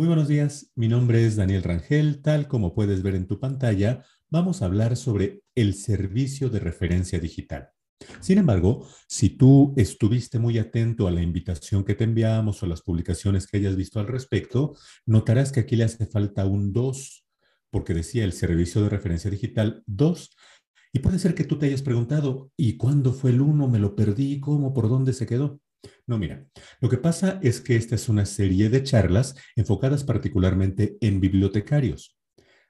Muy buenos días, mi nombre es Daniel Rangel. Tal como puedes ver en tu pantalla, vamos a hablar sobre el servicio de referencia digital. Sin embargo, si tú estuviste muy atento a la invitación que te enviamos o las publicaciones que hayas visto al respecto, notarás que aquí le hace falta un 2, porque decía el servicio de referencia digital 2. Y puede ser que tú te hayas preguntado, ¿y cuándo fue el 1? ¿Me lo perdí? ¿Cómo? ¿Por dónde se quedó? No, mira, lo que pasa es que esta es una serie de charlas enfocadas particularmente en bibliotecarios.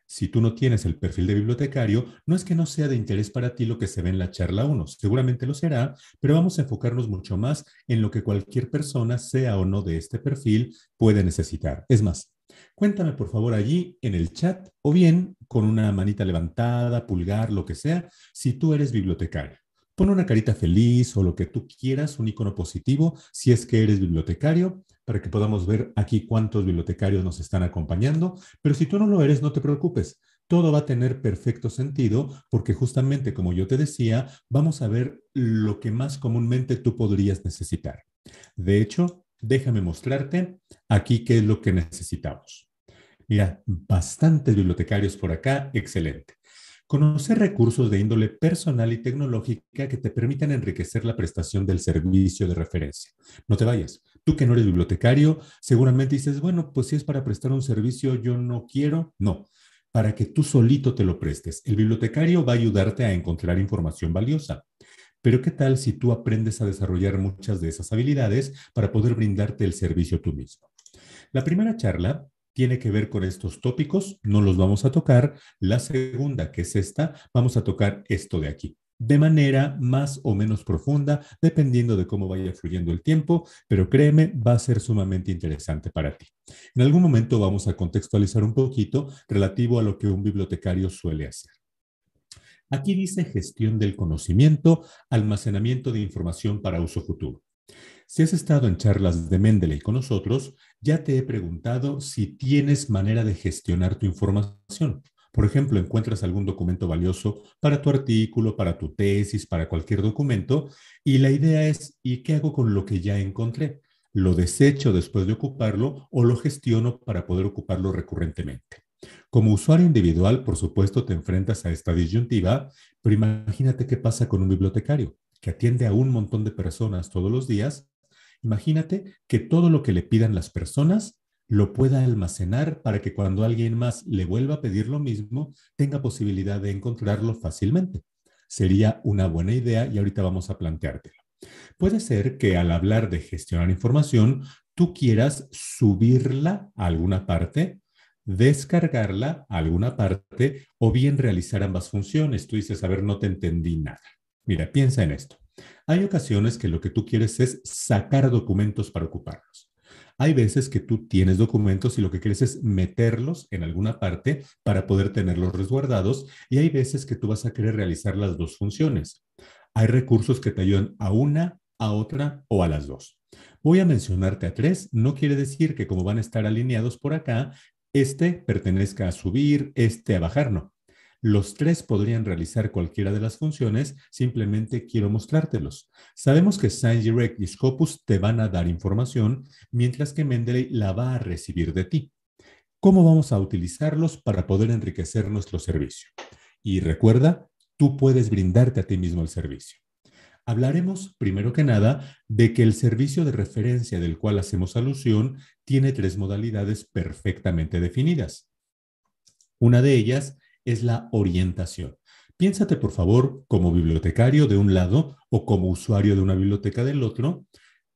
Si tú no tienes el perfil de bibliotecario, no es que no sea de interés para ti lo que se ve en la charla 1, seguramente lo será, pero vamos a enfocarnos mucho más en lo que cualquier persona, sea o no de este perfil, puede necesitar. Es más, cuéntame por favor allí en el chat o bien con una manita levantada, pulgar, lo que sea, si tú eres bibliotecario. Pon una carita feliz o lo que tú quieras, un icono positivo, si es que eres bibliotecario, para que podamos ver aquí cuántos bibliotecarios nos están acompañando. Pero si tú no lo eres, no te preocupes. Todo va a tener perfecto sentido porque justamente, como yo te decía, vamos a ver lo que más comúnmente tú podrías necesitar. De hecho, déjame mostrarte aquí qué es lo que necesitamos. Mira, bastantes bibliotecarios por acá, excelente. Conocer recursos de índole personal y tecnológica que te permitan enriquecer la prestación del servicio de referencia. No te vayas. Tú que no eres bibliotecario, seguramente dices, bueno, pues si es para prestar un servicio, yo no quiero. No, para que tú solito te lo prestes. El bibliotecario va a ayudarte a encontrar información valiosa. Pero ¿qué tal si tú aprendes a desarrollar muchas de esas habilidades para poder brindarte el servicio tú mismo? La primera charla tiene que ver con estos tópicos, no los vamos a tocar. La segunda, que es esta, vamos a tocar esto de aquí de manera más o menos profunda, dependiendo de cómo vaya fluyendo el tiempo, pero créeme, va a ser sumamente interesante para ti. En algún momento vamos a contextualizar un poquito relativo a lo que un bibliotecario suele hacer. Aquí dice gestión del conocimiento, almacenamiento de información para uso futuro. Si has estado en charlas de Mendeley con nosotros, ya te he preguntado si tienes manera de gestionar tu información. Por ejemplo, encuentras algún documento valioso para tu artículo, para tu tesis, para cualquier documento, y la idea es, ¿y qué hago con lo que ya encontré? ¿Lo desecho después de ocuparlo o lo gestiono para poder ocuparlo recurrentemente? Como usuario individual, por supuesto, te enfrentas a esta disyuntiva, pero imagínate qué pasa con un bibliotecario que atiende a un montón de personas todos los días Imagínate que todo lo que le pidan las personas lo pueda almacenar para que cuando alguien más le vuelva a pedir lo mismo, tenga posibilidad de encontrarlo fácilmente. Sería una buena idea y ahorita vamos a planteártelo. Puede ser que al hablar de gestionar información, tú quieras subirla a alguna parte, descargarla a alguna parte o bien realizar ambas funciones. Tú dices, a ver, no te entendí nada. Mira, piensa en esto. Hay ocasiones que lo que tú quieres es sacar documentos para ocuparlos. Hay veces que tú tienes documentos y lo que quieres es meterlos en alguna parte para poder tenerlos resguardados y hay veces que tú vas a querer realizar las dos funciones. Hay recursos que te ayudan a una, a otra o a las dos. Voy a mencionarte a tres, no quiere decir que como van a estar alineados por acá, este pertenezca a subir, este a bajar, no. Los tres podrían realizar cualquiera de las funciones, simplemente quiero mostrártelos. Sabemos que ScienceDirect y Scopus te van a dar información, mientras que Mendeley la va a recibir de ti. ¿Cómo vamos a utilizarlos para poder enriquecer nuestro servicio? Y recuerda, tú puedes brindarte a ti mismo el servicio. Hablaremos, primero que nada, de que el servicio de referencia del cual hacemos alusión tiene tres modalidades perfectamente definidas. Una de ellas es la orientación. Piénsate, por favor, como bibliotecario de un lado o como usuario de una biblioteca del otro,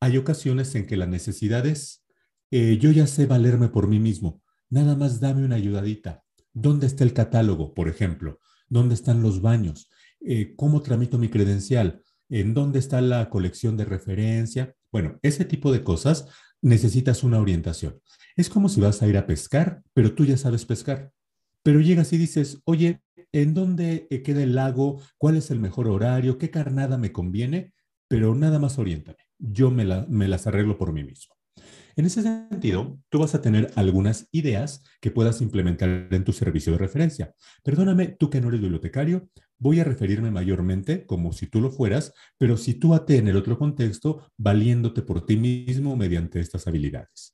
hay ocasiones en que la necesidad es, eh, yo ya sé valerme por mí mismo, nada más dame una ayudadita. ¿Dónde está el catálogo, por ejemplo? ¿Dónde están los baños? Eh, ¿Cómo tramito mi credencial? ¿En dónde está la colección de referencia? Bueno, ese tipo de cosas necesitas una orientación. Es como si vas a ir a pescar, pero tú ya sabes pescar pero llegas y dices, oye, ¿en dónde eh, queda el lago? ¿Cuál es el mejor horario? ¿Qué carnada me conviene? Pero nada más oriéntame. Yo me, me las arreglo por mí mismo. En ese sentido, tú vas a tener algunas ideas que puedas implementar en tu servicio de referencia. Perdóname, tú que no eres bibliotecario, voy a referirme mayormente como si tú lo fueras, pero sitúate en el otro contexto, valiéndote por ti mismo mediante estas habilidades.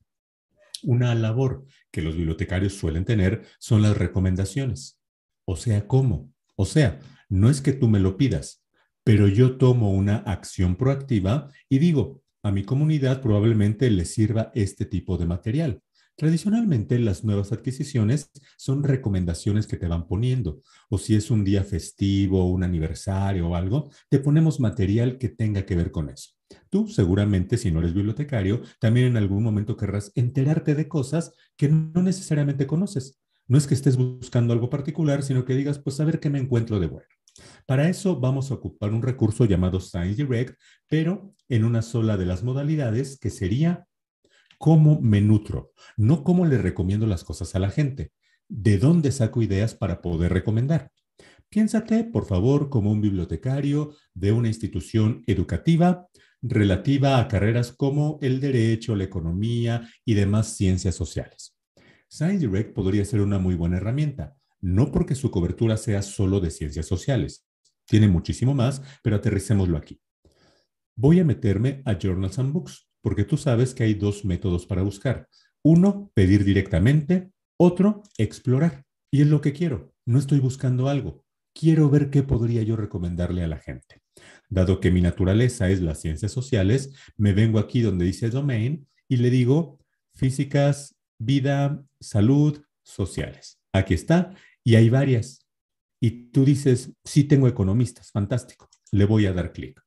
Una labor que los bibliotecarios suelen tener son las recomendaciones. O sea, ¿cómo? O sea, no es que tú me lo pidas, pero yo tomo una acción proactiva y digo, a mi comunidad probablemente le sirva este tipo de material. Tradicionalmente las nuevas adquisiciones son recomendaciones que te van poniendo, o si es un día festivo, un aniversario o algo, te ponemos material que tenga que ver con eso. Tú seguramente, si no eres bibliotecario, también en algún momento querrás enterarte de cosas que no necesariamente conoces. No es que estés buscando algo particular, sino que digas, pues a ver qué me encuentro de bueno. Para eso vamos a ocupar un recurso llamado Science Direct, pero en una sola de las modalidades, que sería cómo me nutro, no cómo le recomiendo las cosas a la gente. ¿De dónde saco ideas para poder recomendar? Piénsate, por favor, como un bibliotecario de una institución educativa relativa a carreras como el derecho, la economía y demás ciencias sociales. ScienceDirect podría ser una muy buena herramienta, no porque su cobertura sea solo de ciencias sociales. Tiene muchísimo más, pero aterricémoslo aquí. Voy a meterme a Journals and Books, porque tú sabes que hay dos métodos para buscar. Uno, pedir directamente, otro, explorar. Y es lo que quiero. No estoy buscando algo, quiero ver qué podría yo recomendarle a la gente. Dado que mi naturaleza es las ciencias sociales, me vengo aquí donde dice domain y le digo físicas, vida, salud, sociales. Aquí está y hay varias. Y tú dices, sí tengo economistas, fantástico, le voy a dar clic.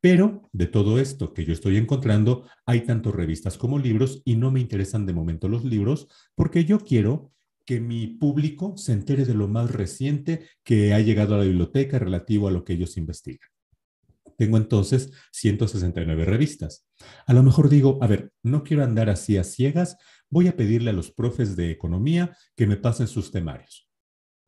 Pero de todo esto que yo estoy encontrando, hay tanto revistas como libros y no me interesan de momento los libros porque yo quiero que mi público se entere de lo más reciente que ha llegado a la biblioteca relativo a lo que ellos investigan. Tengo entonces 169 revistas. A lo mejor digo, a ver, no quiero andar así a ciegas, voy a pedirle a los profes de economía que me pasen sus temarios.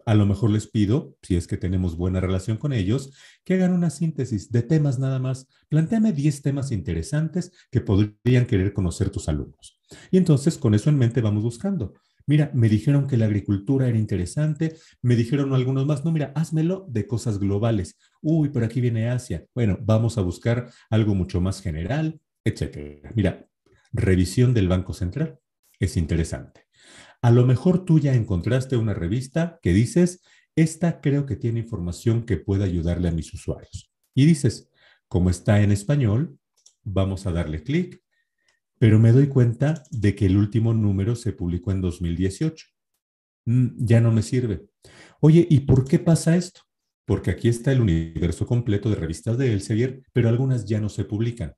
A lo mejor les pido, si es que tenemos buena relación con ellos, que hagan una síntesis de temas nada más. Plantéame 10 temas interesantes que podrían querer conocer tus alumnos. Y entonces, con eso en mente, vamos buscando. Mira, me dijeron que la agricultura era interesante, me dijeron algunos más, no, mira, házmelo de cosas globales. Uy, pero aquí viene Asia. Bueno, vamos a buscar algo mucho más general, etcétera. Mira, revisión del Banco Central es interesante. A lo mejor tú ya encontraste una revista que dices, esta creo que tiene información que puede ayudarle a mis usuarios. Y dices, como está en español, vamos a darle clic pero me doy cuenta de que el último número se publicó en 2018. Mm, ya no me sirve. Oye, ¿y por qué pasa esto? Porque aquí está el universo completo de revistas de Elsevier, pero algunas ya no se publican.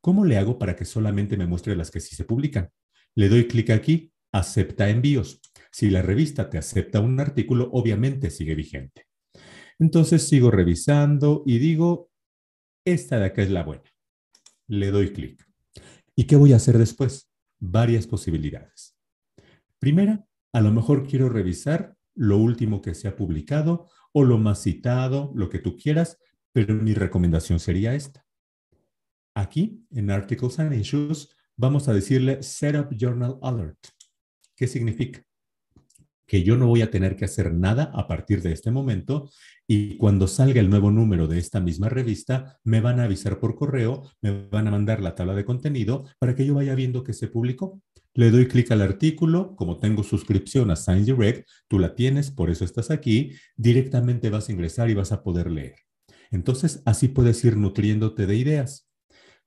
¿Cómo le hago para que solamente me muestre las que sí se publican? Le doy clic aquí, acepta envíos. Si la revista te acepta un artículo, obviamente sigue vigente. Entonces sigo revisando y digo, esta de acá es la buena. Le doy clic. ¿Y qué voy a hacer después? Varias posibilidades. Primera, a lo mejor quiero revisar lo último que se ha publicado o lo más citado, lo que tú quieras, pero mi recomendación sería esta. Aquí, en Articles and Issues, vamos a decirle Setup Journal Alert. ¿Qué significa? que yo no voy a tener que hacer nada a partir de este momento y cuando salga el nuevo número de esta misma revista, me van a avisar por correo, me van a mandar la tabla de contenido para que yo vaya viendo que se publicó. Le doy clic al artículo, como tengo suscripción a Science Direct, tú la tienes, por eso estás aquí, directamente vas a ingresar y vas a poder leer. Entonces, así puedes ir nutriéndote de ideas.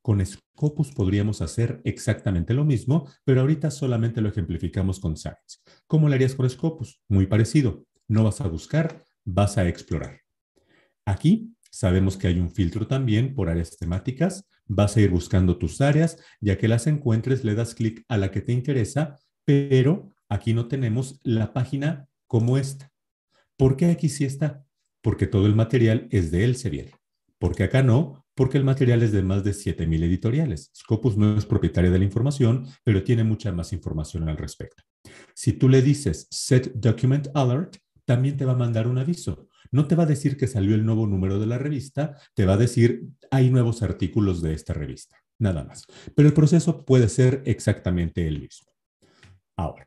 Con Scopus podríamos hacer exactamente lo mismo, pero ahorita solamente lo ejemplificamos con Science. ¿Cómo lo harías con Scopus? Muy parecido. No vas a buscar, vas a explorar. Aquí sabemos que hay un filtro también por áreas temáticas. Vas a ir buscando tus áreas ya que las encuentres le das clic a la que te interesa, pero aquí no tenemos la página como esta. ¿Por qué aquí sí está? Porque todo el material es de Elsevier. Porque acá no, porque el material es de más de 7.000 editoriales. Scopus no es propietaria de la información, pero tiene mucha más información al respecto. Si tú le dices Set Document Alert, también te va a mandar un aviso. No te va a decir que salió el nuevo número de la revista, te va a decir hay nuevos artículos de esta revista, nada más. Pero el proceso puede ser exactamente el mismo. Ahora,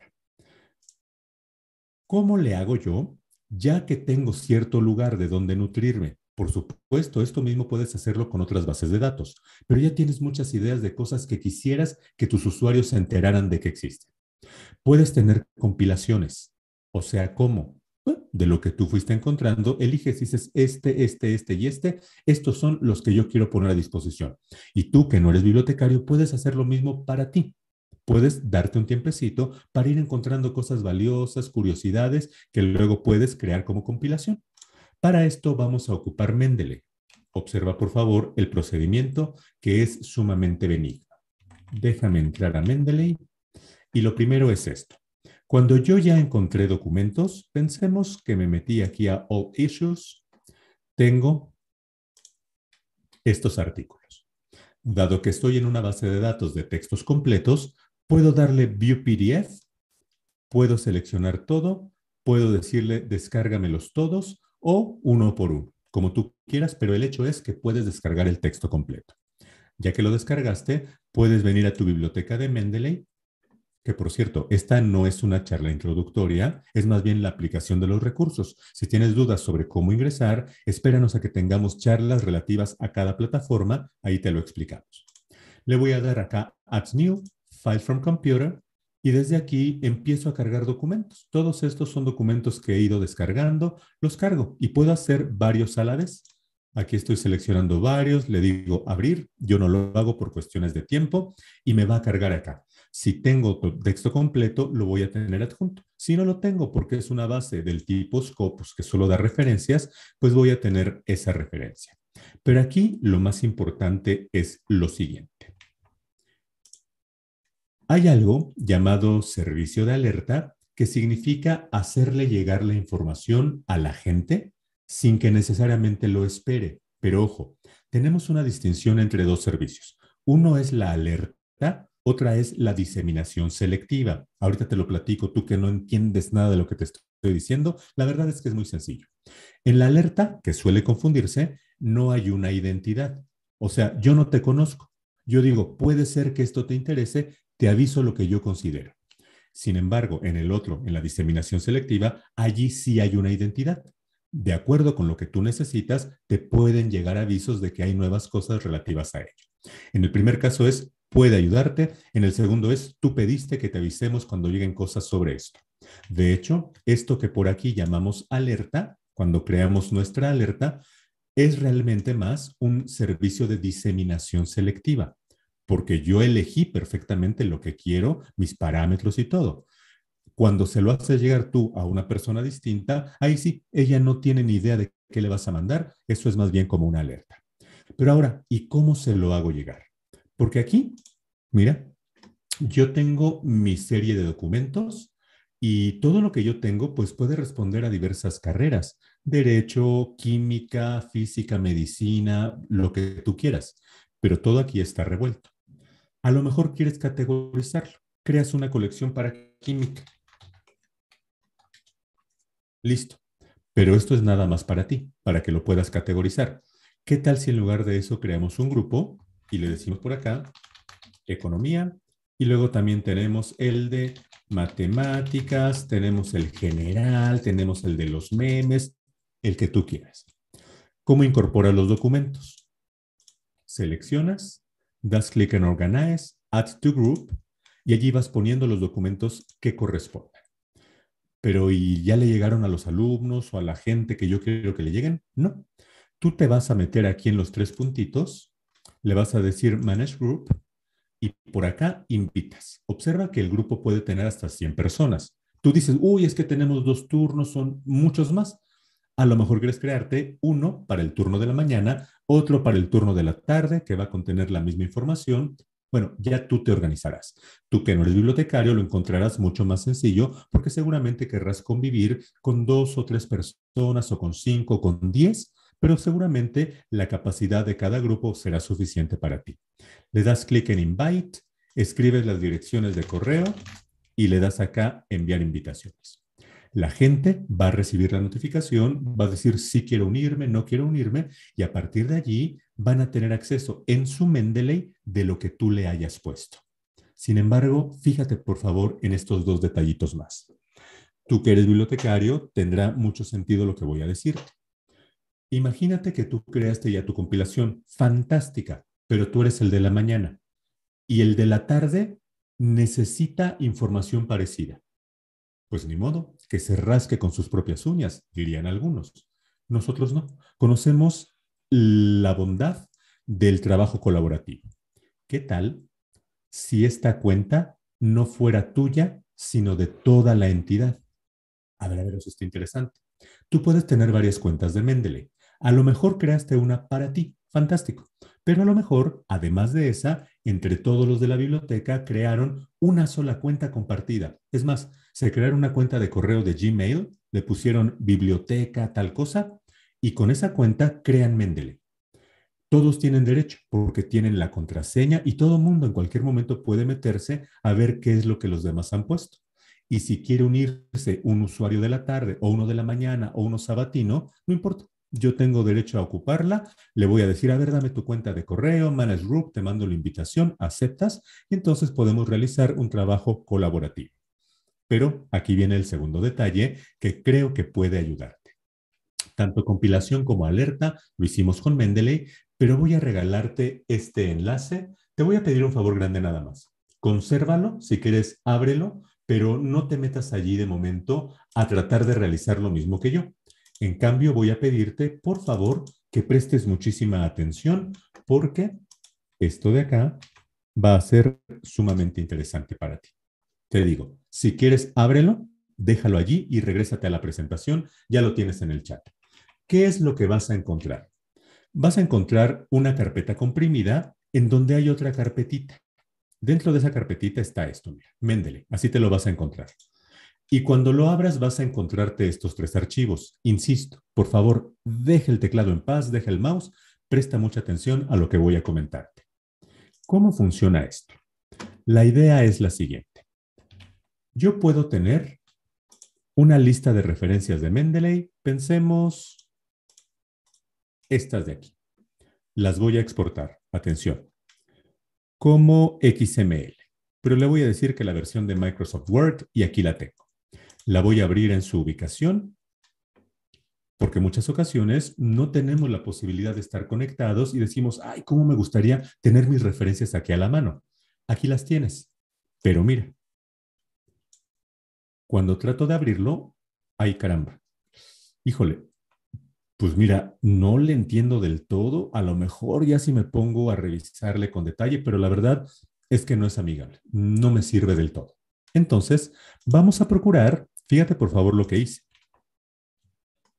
¿cómo le hago yo, ya que tengo cierto lugar de donde nutrirme por supuesto, esto mismo puedes hacerlo con otras bases de datos, pero ya tienes muchas ideas de cosas que quisieras que tus usuarios se enteraran de que existen. Puedes tener compilaciones, o sea, ¿cómo? de lo que tú fuiste encontrando, eliges y dices este, este, este y este, estos son los que yo quiero poner a disposición. Y tú que no eres bibliotecario, puedes hacer lo mismo para ti puedes darte un tiempecito para ir encontrando cosas valiosas, curiosidades que luego puedes crear como compilación. Para esto vamos a ocupar Mendeley. Observa, por favor, el procedimiento que es sumamente benigno. Déjame entrar a Mendeley y lo primero es esto. Cuando yo ya encontré documentos, pensemos que me metí aquí a All Issues, tengo estos artículos. Dado que estoy en una base de datos de textos completos, puedo darle View PDF, puedo seleccionar todo, puedo decirle descárgamelos todos o uno por uno, como tú quieras, pero el hecho es que puedes descargar el texto completo. Ya que lo descargaste, puedes venir a tu biblioteca de Mendeley, que por cierto, esta no es una charla introductoria, es más bien la aplicación de los recursos. Si tienes dudas sobre cómo ingresar, espéranos a que tengamos charlas relativas a cada plataforma, ahí te lo explicamos. Le voy a dar acá Add New, File from Computer, y desde aquí empiezo a cargar documentos. Todos estos son documentos que he ido descargando, los cargo y puedo hacer varios a la vez. Aquí estoy seleccionando varios, le digo abrir, yo no lo hago por cuestiones de tiempo y me va a cargar acá. Si tengo texto completo, lo voy a tener adjunto. Si no lo tengo porque es una base del tipo Scopus que solo da referencias, pues voy a tener esa referencia. Pero aquí lo más importante es lo siguiente. Hay algo llamado servicio de alerta que significa hacerle llegar la información a la gente sin que necesariamente lo espere. Pero ojo, tenemos una distinción entre dos servicios. Uno es la alerta, otra es la diseminación selectiva. Ahorita te lo platico, tú que no entiendes nada de lo que te estoy diciendo, la verdad es que es muy sencillo. En la alerta, que suele confundirse, no hay una identidad. O sea, yo no te conozco. Yo digo, puede ser que esto te interese te aviso lo que yo considero. Sin embargo, en el otro, en la diseminación selectiva, allí sí hay una identidad. De acuerdo con lo que tú necesitas, te pueden llegar avisos de que hay nuevas cosas relativas a ello. En el primer caso es puede ayudarte, en el segundo es tú pediste que te avisemos cuando lleguen cosas sobre esto. De hecho, esto que por aquí llamamos alerta, cuando creamos nuestra alerta, es realmente más un servicio de diseminación selectiva porque yo elegí perfectamente lo que quiero, mis parámetros y todo. Cuando se lo haces llegar tú a una persona distinta, ahí sí, ella no tiene ni idea de qué le vas a mandar, eso es más bien como una alerta. Pero ahora, ¿y cómo se lo hago llegar? Porque aquí, mira, yo tengo mi serie de documentos y todo lo que yo tengo, pues puede responder a diversas carreras, derecho, química, física, medicina, lo que tú quieras, pero todo aquí está revuelto. A lo mejor quieres categorizarlo. Creas una colección para química. Listo. Pero esto es nada más para ti, para que lo puedas categorizar. ¿Qué tal si en lugar de eso creamos un grupo y le decimos por acá economía y luego también tenemos el de matemáticas, tenemos el general, tenemos el de los memes, el que tú quieras. ¿Cómo incorporas los documentos? Seleccionas das clic en Organize, Add to Group y allí vas poniendo los documentos que corresponden. Pero ¿y ya le llegaron a los alumnos o a la gente que yo quiero que le lleguen? No. Tú te vas a meter aquí en los tres puntitos, le vas a decir Manage Group y por acá invitas. Observa que el grupo puede tener hasta 100 personas. Tú dices, uy, es que tenemos dos turnos, son muchos más a lo mejor quieres crearte uno para el turno de la mañana, otro para el turno de la tarde, que va a contener la misma información. Bueno, ya tú te organizarás. Tú que no eres bibliotecario lo encontrarás mucho más sencillo porque seguramente querrás convivir con dos o tres personas o con cinco o con diez, pero seguramente la capacidad de cada grupo será suficiente para ti. Le das clic en invite, escribes las direcciones de correo y le das acá enviar invitaciones. La gente va a recibir la notificación, va a decir si quiero unirme, no quiero unirme, y a partir de allí van a tener acceso en su Mendeley de lo que tú le hayas puesto. Sin embargo, fíjate por favor en estos dos detallitos más. Tú que eres bibliotecario, tendrá mucho sentido lo que voy a decir. Imagínate que tú creaste ya tu compilación, fantástica, pero tú eres el de la mañana y el de la tarde necesita información parecida. Pues ni modo, que se rasque con sus propias uñas, dirían algunos. Nosotros no. Conocemos la bondad del trabajo colaborativo. ¿Qué tal si esta cuenta no fuera tuya, sino de toda la entidad? A ver, a ver, eso está interesante. Tú puedes tener varias cuentas de Mendeley. A lo mejor creaste una para ti, fantástico. Pero a lo mejor, además de esa, entre todos los de la biblioteca crearon una sola cuenta compartida. Es más, se crearon una cuenta de correo de Gmail, le pusieron biblioteca, tal cosa, y con esa cuenta crean Mendeley. Todos tienen derecho porque tienen la contraseña y todo mundo en cualquier momento puede meterse a ver qué es lo que los demás han puesto. Y si quiere unirse un usuario de la tarde o uno de la mañana o uno sabatino, no importa. Yo tengo derecho a ocuparla, le voy a decir, a ver, dame tu cuenta de correo, Manage Group, te mando la invitación, aceptas y entonces podemos realizar un trabajo colaborativo. Pero aquí viene el segundo detalle que creo que puede ayudarte. Tanto compilación como alerta lo hicimos con Mendeley, pero voy a regalarte este enlace. Te voy a pedir un favor grande nada más. Consérvalo, si quieres, ábrelo, pero no te metas allí de momento a tratar de realizar lo mismo que yo. En cambio, voy a pedirte, por favor, que prestes muchísima atención porque esto de acá va a ser sumamente interesante para ti. Te digo, si quieres, ábrelo, déjalo allí y regrésate a la presentación, ya lo tienes en el chat. ¿Qué es lo que vas a encontrar? Vas a encontrar una carpeta comprimida en donde hay otra carpetita. Dentro de esa carpetita está esto, mira, méndele, así te lo vas a encontrar. Y cuando lo abras vas a encontrarte estos tres archivos. Insisto, por favor, deja el teclado en paz, deja el mouse, presta mucha atención a lo que voy a comentarte. ¿Cómo funciona esto? La idea es la siguiente yo puedo tener una lista de referencias de Mendeley. Pensemos estas de aquí. Las voy a exportar. Atención. Como XML. Pero le voy a decir que la versión de Microsoft Word, y aquí la tengo. La voy a abrir en su ubicación, porque muchas ocasiones no tenemos la posibilidad de estar conectados y decimos, ay, ¿cómo me gustaría tener mis referencias aquí a la mano? Aquí las tienes. Pero mira, cuando trato de abrirlo, ay caramba. Híjole, pues mira, no le entiendo del todo, a lo mejor ya si me pongo a revisarle con detalle, pero la verdad es que no es amigable, no me sirve del todo. Entonces, vamos a procurar, fíjate por favor lo que hice.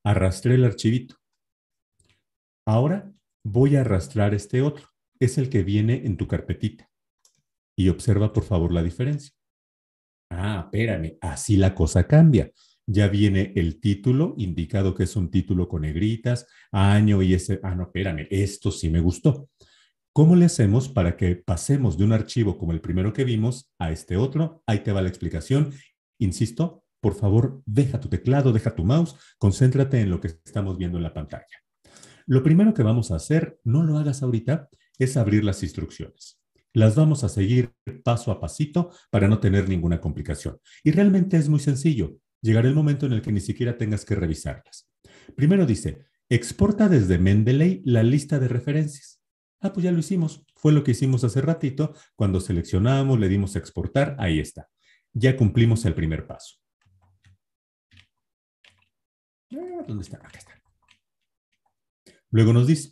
Arrastré el archivito. Ahora voy a arrastrar este otro, es el que viene en tu carpetita. Y observa por favor la diferencia. Ah, espérame, así la cosa cambia. Ya viene el título, indicado que es un título con negritas, año y ese, ah, no, espérame, esto sí me gustó. ¿Cómo le hacemos para que pasemos de un archivo como el primero que vimos a este otro? Ahí te va la explicación. Insisto, por favor, deja tu teclado, deja tu mouse, concéntrate en lo que estamos viendo en la pantalla. Lo primero que vamos a hacer, no lo hagas ahorita, es abrir las instrucciones. Las vamos a seguir paso a pasito para no tener ninguna complicación. Y realmente es muy sencillo. Llegará el momento en el que ni siquiera tengas que revisarlas. Primero dice, exporta desde Mendeley la lista de referencias. Ah, pues ya lo hicimos. Fue lo que hicimos hace ratito. Cuando seleccionamos, le dimos exportar, ahí está. Ya cumplimos el primer paso. Ah, ¿Dónde está? Acá está. Luego nos dice,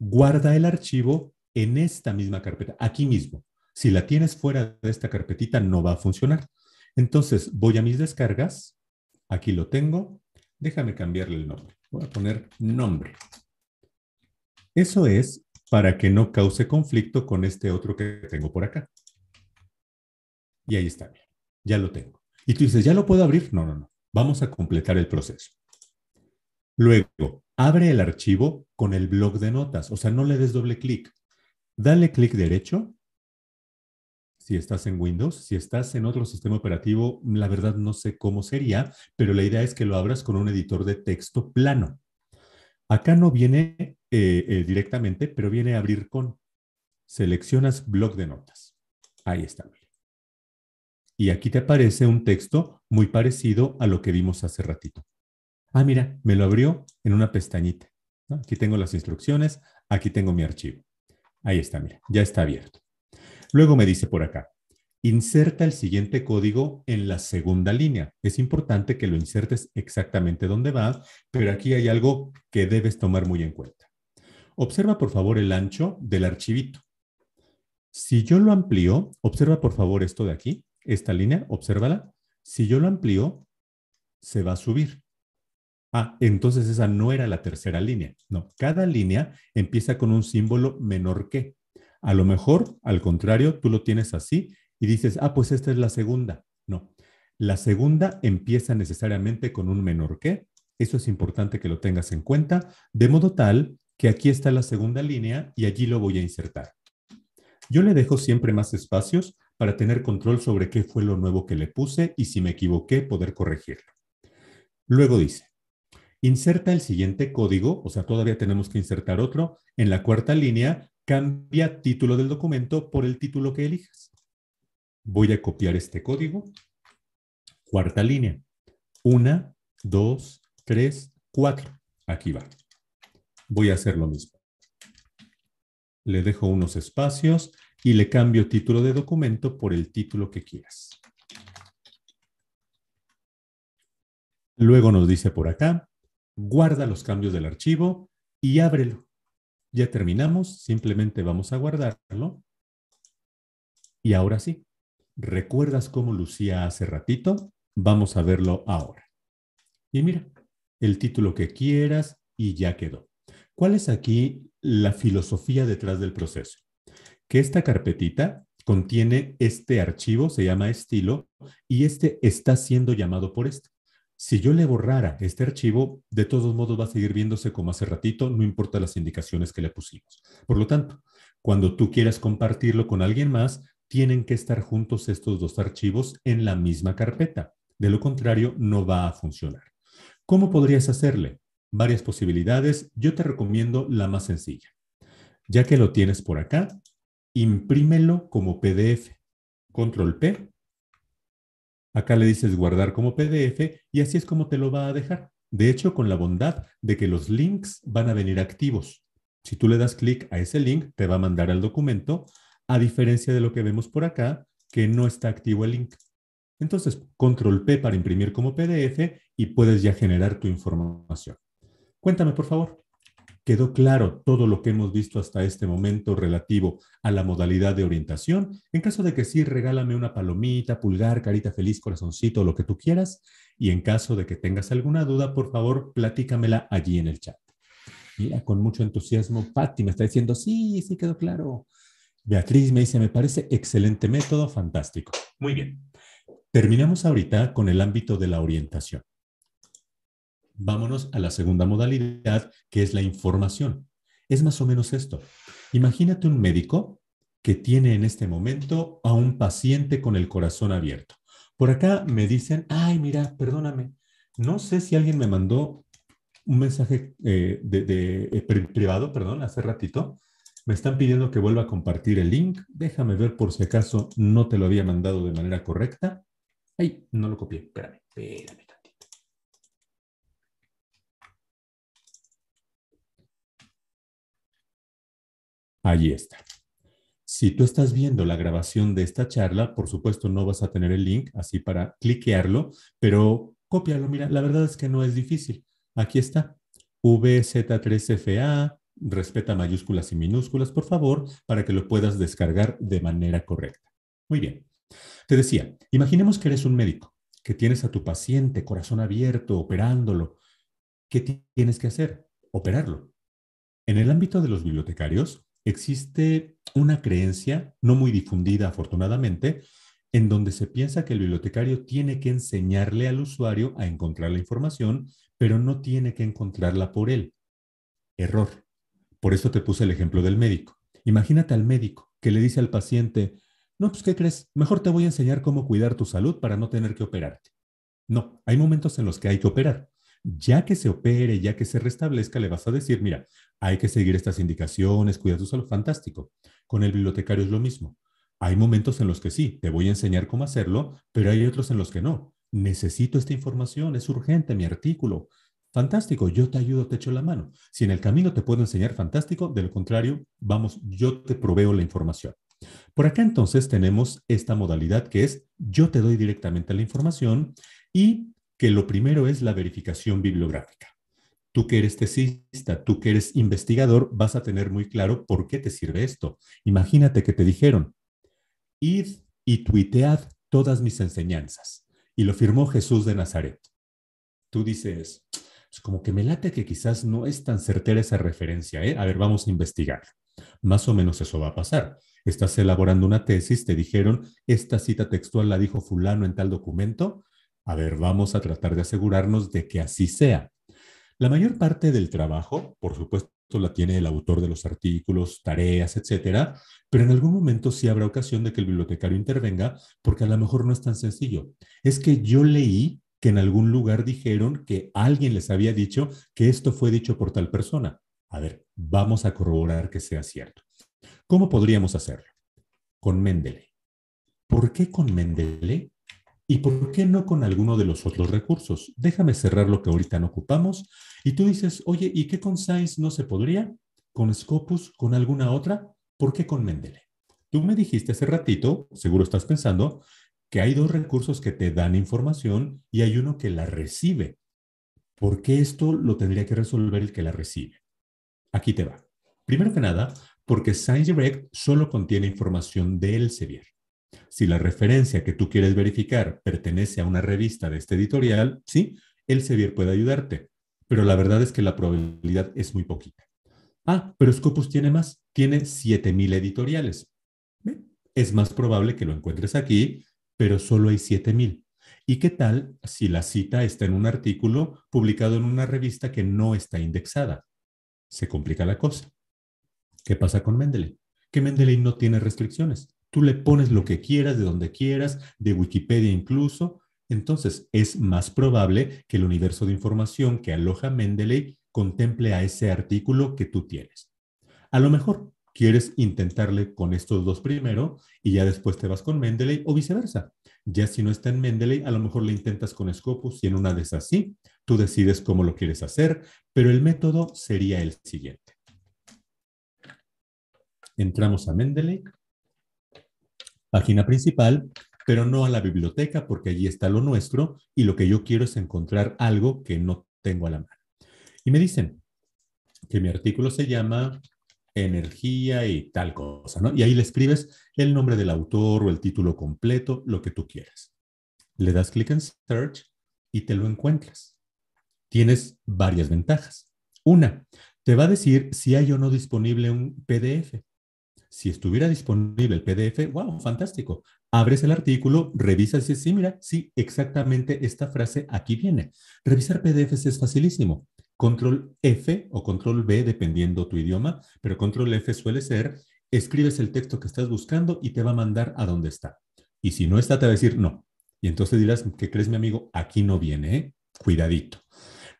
guarda el archivo en esta misma carpeta, aquí mismo. Si la tienes fuera de esta carpetita, no va a funcionar. Entonces, voy a mis descargas. Aquí lo tengo. Déjame cambiarle el nombre. Voy a poner nombre. Eso es para que no cause conflicto con este otro que tengo por acá. Y ahí está Ya lo tengo. Y tú dices, ¿ya lo puedo abrir? No, no, no. Vamos a completar el proceso. Luego, abre el archivo con el blog de notas. O sea, no le des doble clic. Dale clic derecho. Si estás en Windows, si estás en otro sistema operativo, la verdad no sé cómo sería, pero la idea es que lo abras con un editor de texto plano. Acá no viene eh, eh, directamente, pero viene a abrir con. Seleccionas bloc de notas. Ahí está. Y aquí te aparece un texto muy parecido a lo que vimos hace ratito. Ah, mira, me lo abrió en una pestañita. Ah, aquí tengo las instrucciones, aquí tengo mi archivo. Ahí está, mira, ya está abierto. Luego me dice por acá, inserta el siguiente código en la segunda línea. Es importante que lo insertes exactamente donde va, pero aquí hay algo que debes tomar muy en cuenta. Observa por favor el ancho del archivito. Si yo lo amplío, observa por favor esto de aquí, esta línea, obsérvala. Si yo lo amplío, se va a subir. Ah, entonces esa no era la tercera línea. No, cada línea empieza con un símbolo menor que. A lo mejor, al contrario, tú lo tienes así y dices, ah, pues esta es la segunda. No, la segunda empieza necesariamente con un menor que. Eso es importante que lo tengas en cuenta, de modo tal que aquí está la segunda línea y allí lo voy a insertar. Yo le dejo siempre más espacios para tener control sobre qué fue lo nuevo que le puse y si me equivoqué, poder corregirlo. Luego dice, Inserta el siguiente código, o sea, todavía tenemos que insertar otro. En la cuarta línea, cambia título del documento por el título que elijas. Voy a copiar este código. Cuarta línea. Una, dos, tres, cuatro. Aquí va. Voy a hacer lo mismo. Le dejo unos espacios y le cambio título de documento por el título que quieras. Luego nos dice por acá, guarda los cambios del archivo y ábrelo. Ya terminamos, simplemente vamos a guardarlo. Y ahora sí, ¿recuerdas cómo lucía hace ratito? Vamos a verlo ahora. Y mira, el título que quieras y ya quedó. ¿Cuál es aquí la filosofía detrás del proceso? Que esta carpetita contiene este archivo, se llama estilo, y este está siendo llamado por este. Si yo le borrara este archivo, de todos modos va a seguir viéndose como hace ratito, no importa las indicaciones que le pusimos. Por lo tanto, cuando tú quieras compartirlo con alguien más, tienen que estar juntos estos dos archivos en la misma carpeta. De lo contrario, no va a funcionar. ¿Cómo podrías hacerle? Varias posibilidades. Yo te recomiendo la más sencilla. Ya que lo tienes por acá, imprímelo como PDF. Control P Acá le dices guardar como PDF y así es como te lo va a dejar. De hecho, con la bondad de que los links van a venir activos. Si tú le das clic a ese link, te va a mandar al documento, a diferencia de lo que vemos por acá, que no está activo el link. Entonces, control P para imprimir como PDF y puedes ya generar tu información. Cuéntame, por favor quedó claro todo lo que hemos visto hasta este momento relativo a la modalidad de orientación. En caso de que sí, regálame una palomita, pulgar, carita feliz, corazoncito, lo que tú quieras. Y en caso de que tengas alguna duda, por favor, platícamela allí en el chat. Mira, con mucho entusiasmo, Patti me está diciendo, sí, sí quedó claro. Beatriz me dice, me parece excelente método, fantástico. Muy bien. Terminamos ahorita con el ámbito de la orientación. Vámonos a la segunda modalidad, que es la información. Es más o menos esto. Imagínate un médico que tiene en este momento a un paciente con el corazón abierto. Por acá me dicen, ay, mira, perdóname, no sé si alguien me mandó un mensaje eh, de, eh, privado, perdón, hace ratito. Me están pidiendo que vuelva a compartir el link. Déjame ver por si acaso no te lo había mandado de manera correcta. Ay, no lo copié. Espérame, espérame. allí está. Si tú estás viendo la grabación de esta charla, por supuesto no vas a tener el link así para cliquearlo, pero cópialo. Mira, la verdad es que no es difícil. Aquí está. VZ3FA, respeta mayúsculas y minúsculas, por favor, para que lo puedas descargar de manera correcta. Muy bien. Te decía, imaginemos que eres un médico, que tienes a tu paciente corazón abierto, operándolo. ¿Qué tienes que hacer? Operarlo. En el ámbito de los bibliotecarios, existe una creencia, no muy difundida afortunadamente, en donde se piensa que el bibliotecario tiene que enseñarle al usuario a encontrar la información, pero no tiene que encontrarla por él. Error. Por eso te puse el ejemplo del médico. Imagínate al médico que le dice al paciente, no, pues ¿qué crees? Mejor te voy a enseñar cómo cuidar tu salud para no tener que operarte. No, hay momentos en los que hay que operar ya que se opere, ya que se restablezca, le vas a decir, mira, hay que seguir estas indicaciones, cuida tu salud, fantástico. Con el bibliotecario es lo mismo. Hay momentos en los que sí, te voy a enseñar cómo hacerlo, pero hay otros en los que no. Necesito esta información, es urgente mi artículo. Fantástico, yo te ayudo, te echo la mano. Si en el camino te puedo enseñar, fantástico. De lo contrario, vamos, yo te proveo la información. Por acá entonces tenemos esta modalidad que es yo te doy directamente la información y que lo primero es la verificación bibliográfica. Tú que eres tesista, tú que eres investigador, vas a tener muy claro por qué te sirve esto. Imagínate que te dijeron, id y tuitead todas mis enseñanzas. Y lo firmó Jesús de Nazaret. Tú dices, como que me late que quizás no es tan certera esa referencia, ¿eh? A ver, vamos a investigar. Más o menos eso va a pasar. Estás elaborando una tesis, te dijeron, esta cita textual la dijo fulano en tal documento, a ver, vamos a tratar de asegurarnos de que así sea. La mayor parte del trabajo, por supuesto, la tiene el autor de los artículos, tareas, etcétera, pero en algún momento sí habrá ocasión de que el bibliotecario intervenga, porque a lo mejor no es tan sencillo. Es que yo leí que en algún lugar dijeron que alguien les había dicho que esto fue dicho por tal persona. A ver, vamos a corroborar que sea cierto. ¿Cómo podríamos hacerlo? Con Mendeley. ¿Por qué con Mendele? ¿Y por qué no con alguno de los otros recursos? Déjame cerrar lo que ahorita no ocupamos. Y tú dices, oye, ¿y qué con Science no se podría? ¿Con Scopus? ¿Con alguna otra? ¿Por qué con Mendeley? Tú me dijiste hace ratito, seguro estás pensando, que hay dos recursos que te dan información y hay uno que la recibe. ¿Por qué esto lo tendría que resolver el que la recibe? Aquí te va. Primero que nada, porque Science Direct solo contiene información del Elsevier. Si la referencia que tú quieres verificar pertenece a una revista de este editorial, sí, Elsevier puede ayudarte, pero la verdad es que la probabilidad es muy poquita. Ah, pero Scopus tiene más, tiene 7000 editoriales. Es más probable que lo encuentres aquí, pero solo hay 7000. ¿Y qué tal si la cita está en un artículo publicado en una revista que no está indexada? Se complica la cosa. ¿Qué pasa con Mendeley? Que Mendeley no tiene restricciones. Tú le pones lo que quieras, de donde quieras, de Wikipedia incluso. Entonces, es más probable que el universo de información que aloja Mendeley contemple a ese artículo que tú tienes. A lo mejor quieres intentarle con estos dos primero y ya después te vas con Mendeley o viceversa. Ya si no está en Mendeley, a lo mejor le intentas con Scopus y en una de esas tú decides cómo lo quieres hacer, pero el método sería el siguiente. Entramos a Mendeley página principal, pero no a la biblioteca porque allí está lo nuestro y lo que yo quiero es encontrar algo que no tengo a la mano. Y me dicen que mi artículo se llama energía y tal cosa, ¿no? Y ahí le escribes el nombre del autor o el título completo, lo que tú quieras. Le das clic en search y te lo encuentras. Tienes varias ventajas. Una, te va a decir si hay o no disponible un PDF si estuviera disponible el PDF, wow, fantástico. Abres el artículo, revisas y es sí, mira, sí, exactamente esta frase aquí viene. Revisar PDFs es facilísimo. Control F o control B, dependiendo tu idioma, pero control F suele ser, escribes el texto que estás buscando y te va a mandar a dónde está. Y si no está, te va a decir no. Y entonces dirás, ¿qué crees, mi amigo? Aquí no viene, ¿eh? Cuidadito.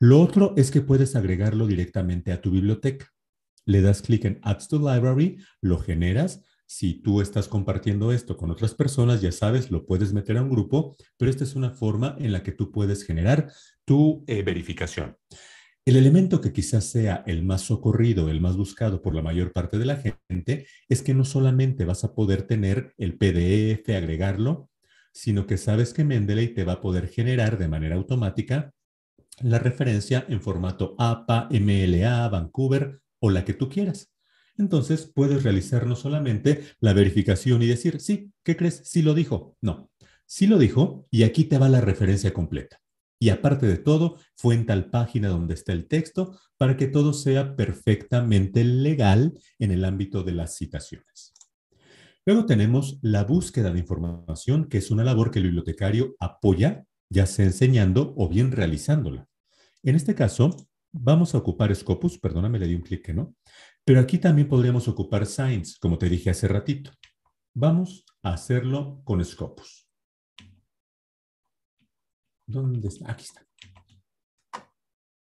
Lo otro es que puedes agregarlo directamente a tu biblioteca le das clic en Add to Library, lo generas. Si tú estás compartiendo esto con otras personas, ya sabes, lo puedes meter a un grupo, pero esta es una forma en la que tú puedes generar tu eh, verificación. El elemento que quizás sea el más socorrido, el más buscado por la mayor parte de la gente, es que no solamente vas a poder tener el PDF, agregarlo, sino que sabes que Mendeley te va a poder generar de manera automática la referencia en formato APA, MLA, Vancouver, o la que tú quieras. Entonces puedes realizar no solamente la verificación y decir, sí, ¿qué crees? Sí lo dijo. No, sí lo dijo y aquí te va la referencia completa. Y aparte de todo, fue en tal página donde está el texto para que todo sea perfectamente legal en el ámbito de las citaciones. Luego tenemos la búsqueda de información, que es una labor que el bibliotecario apoya, ya sea enseñando o bien realizándola. En este caso, vamos a ocupar Scopus, perdóname, le di un clic que no, pero aquí también podríamos ocupar Science, como te dije hace ratito. Vamos a hacerlo con Scopus. ¿Dónde está? Aquí está.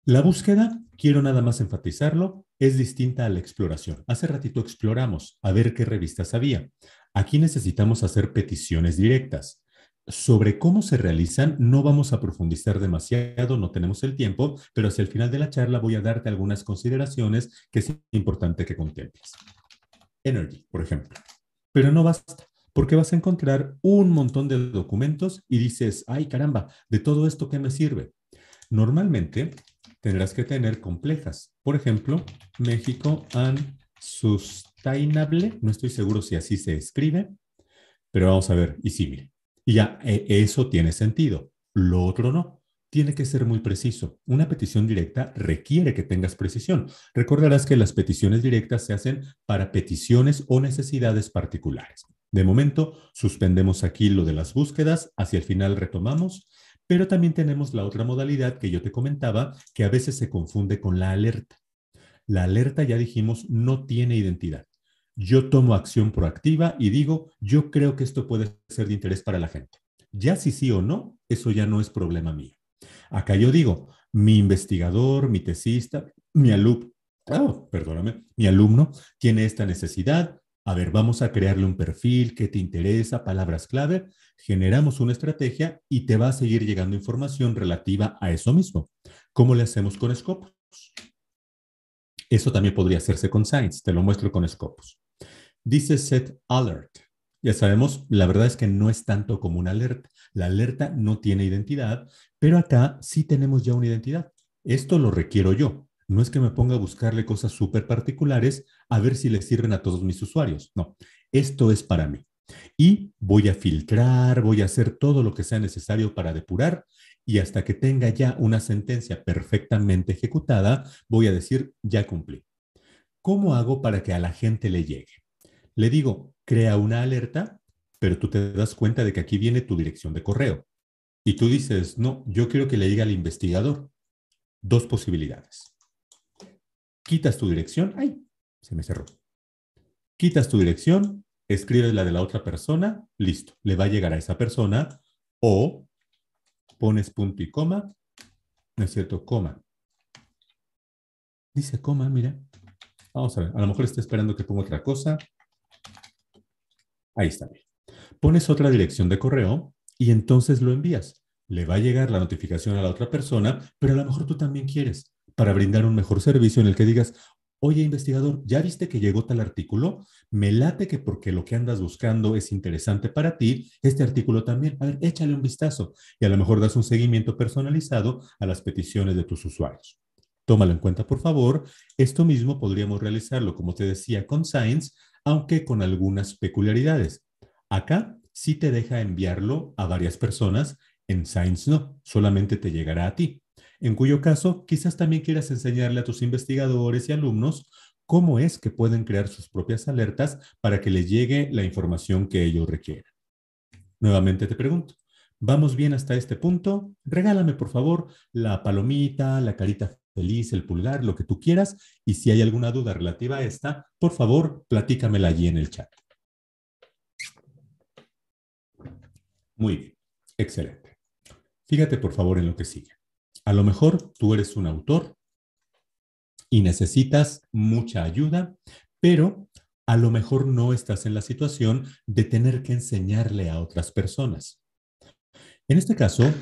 La búsqueda, quiero nada más enfatizarlo, es distinta a la exploración. Hace ratito exploramos a ver qué revistas había. Aquí necesitamos hacer peticiones directas. Sobre cómo se realizan, no vamos a profundizar demasiado, no tenemos el tiempo, pero hacia el final de la charla voy a darte algunas consideraciones que es importante que contemples. Energy, por ejemplo. Pero no basta, porque vas a encontrar un montón de documentos y dices, ay caramba, ¿de todo esto qué me sirve? Normalmente tendrás que tener complejas. Por ejemplo, México and Sustainable, no estoy seguro si así se escribe, pero vamos a ver, y sí, mire. Y ya e, eso tiene sentido. Lo otro no. Tiene que ser muy preciso. Una petición directa requiere que tengas precisión. Recordarás que las peticiones directas se hacen para peticiones o necesidades particulares. De momento, suspendemos aquí lo de las búsquedas, hacia el final retomamos, pero también tenemos la otra modalidad que yo te comentaba, que a veces se confunde con la alerta. La alerta, ya dijimos, no tiene identidad yo tomo acción proactiva y digo, yo creo que esto puede ser de interés para la gente. Ya si sí o no, eso ya no es problema mío. Acá yo digo, mi investigador, mi tesista, mi alumno, oh, perdóname, mi alumno tiene esta necesidad. A ver, vamos a crearle un perfil que te interesa, palabras clave, generamos una estrategia y te va a seguir llegando información relativa a eso mismo. ¿Cómo le hacemos con Scopus? Eso también podría hacerse con Science, te lo muestro con Scopus. Dice set alert. Ya sabemos, la verdad es que no es tanto como una alerta. La alerta no tiene identidad, pero acá sí tenemos ya una identidad. Esto lo requiero yo. No es que me ponga a buscarle cosas súper particulares a ver si les sirven a todos mis usuarios. No, esto es para mí. Y voy a filtrar, voy a hacer todo lo que sea necesario para depurar y hasta que tenga ya una sentencia perfectamente ejecutada, voy a decir, ya cumplí. ¿Cómo hago para que a la gente le llegue? Le digo, crea una alerta, pero tú te das cuenta de que aquí viene tu dirección de correo. Y tú dices, no, yo quiero que le diga al investigador. Dos posibilidades. Quitas tu dirección. ¡Ay! Se me cerró. Quitas tu dirección, escribes la de la otra persona, listo, le va a llegar a esa persona. O pones punto y coma, no es cierto, coma. Dice coma, mira. Vamos a ver, a lo mejor está esperando que ponga otra cosa. Ahí está bien. Pones otra dirección de correo y entonces lo envías. Le va a llegar la notificación a la otra persona, pero a lo mejor tú también quieres, para brindar un mejor servicio en el que digas, oye investigador, ¿ya viste que llegó tal artículo? Me late que porque lo que andas buscando es interesante para ti, este artículo también, a ver, échale un vistazo y a lo mejor das un seguimiento personalizado a las peticiones de tus usuarios. Tómalo en cuenta, por favor. Esto mismo podríamos realizarlo, como te decía, con Science aunque con algunas peculiaridades. Acá sí te deja enviarlo a varias personas, en Science no, solamente te llegará a ti, en cuyo caso quizás también quieras enseñarle a tus investigadores y alumnos cómo es que pueden crear sus propias alertas para que les llegue la información que ellos requieran. Nuevamente te pregunto, ¿vamos bien hasta este punto? Regálame por favor la palomita, la carita feliz, el pulgar, lo que tú quieras. Y si hay alguna duda relativa a esta, por favor, platícamela allí en el chat. Muy bien, excelente. Fíjate por favor en lo que sigue. A lo mejor tú eres un autor y necesitas mucha ayuda, pero a lo mejor no estás en la situación de tener que enseñarle a otras personas. En este caso,